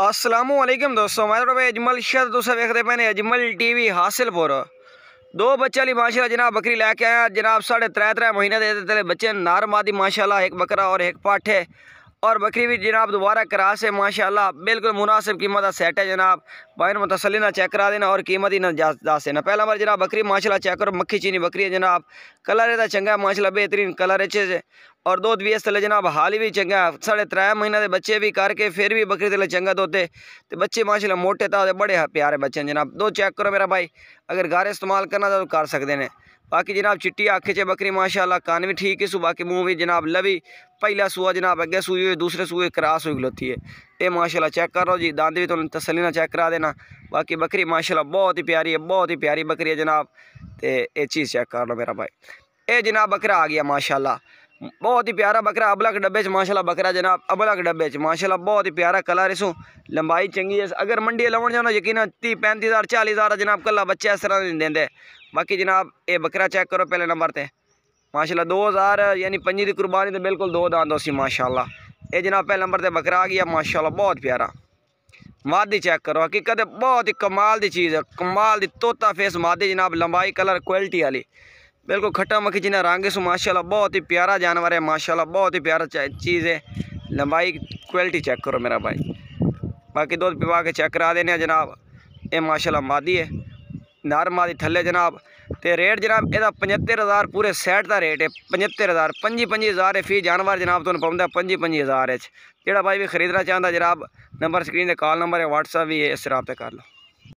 السلام علیکم دوستو میں اجمل شروع ویکتے پہنے اجمل ٹی وی حاصل پر دو بچہ لی ماشاءاللہ جناب بکری لے کے آیا جناب ساڑھے تر تر مہینے دیتے تھے بچے نارم آدی ماشاءاللہ ایک بکرا اور ایک پاٹھے اور بکری بھی جناب دوبارہ کرا سے ماشاءاللہ بالکل مناسب قیمت سیٹ ہے جناب بائیں تسلی چیک کرا دینا اور قیمت ہی نہ جناب بکری ماشاءاللہ چیک کرو مکھی چینی بکری ہے جناب کلر چنگا ہے ماشاءاللہ بہترین کلر اور دودھ بھی طرح جناب حال بھی چنگا ہے ساڑھے تر مہینہ کے بچے بھی کر کے پھر بھی بکری تلے چنگا تو بچے ماشاء موٹے تا بڑے پیارے بچے ہیں جناب دو چیک کرو میرا بھائی اگر گھر استعمال کرنا تو کر سکتے ہیں باقی جناب چٹی آنکھیں چے بکری ماشاءاللہ کان بھی ٹھیک ہے سو باقی منہ بھی جناب لبی پہلا سوا جناب اگے سوئی ہوئی دوسرے سوئے کراس ہوئی گلوتی ہے اے ماشاءاللہ چیک چیک کرو جی دند بھی تعین تسلی نہ چیک کرا دینا باقی بکری ماشاءاللہ بہت ہی پیاری ہے بہت ہی پیاری بکری ہے جناب اے چیز چیک کر لو میرا بھائی اے جناب بکرا آ گیا ماشاءاللہ بہت ہی پیارا بکرا ابلا کے ڈبے چ ماشاءاللہ بکرا جناب ابلا کے ڈبے چ ماشاءاللہ بہت ہی پیارا کلر اسو لمبائی چنگی ہے اگر منڈی لون جانا یقینا 30 35000 40000 جناب جناب بچے اس طرح دے باقی جناب اے بکرا چیک کرو پہلے نمبر تے ماشاءاللہ 2000 یعنی پنجی دی قربانی تے بالکل دو دان دوسی ماشاءاللہ اے جناب پہلے نمبر تے بکرا آ گیا ماشاءاللہ بہت پیارا مادی چیک کرو حقیقت بہت ہی کمال دی چیز ہے کمال دی فیس مادی جناب لمبائی کلر کوالٹی والی بالکل کھٹا مکھی جنہیں رنگ ماشاءاللہ بہت ہی پیارا جانور ہے ماشاءاللہ بہت ہی پیارا چیز ہے لمبائی کوالٹی چیک کرو میرا بھائی باقی دودھ پوا کے چیک کرا دینے جناب یہ ماشاءاللہ مادی ہے نار مادی تھلے جناب تو ریٹ جناب یہ پچہتر ہزار پورے سیٹ کا ریٹ ہے پچہتر ہزار پنجی پنجی ہزار ہے فی جانور جناب تو پہنچتا پنجی پنجی ہزار ہے جہاں بھائی بھی خریدنا چاہتا جناب نمبر سکرین کال نمبر ہے واٹسپ بھی ہے اس رابطے کر لو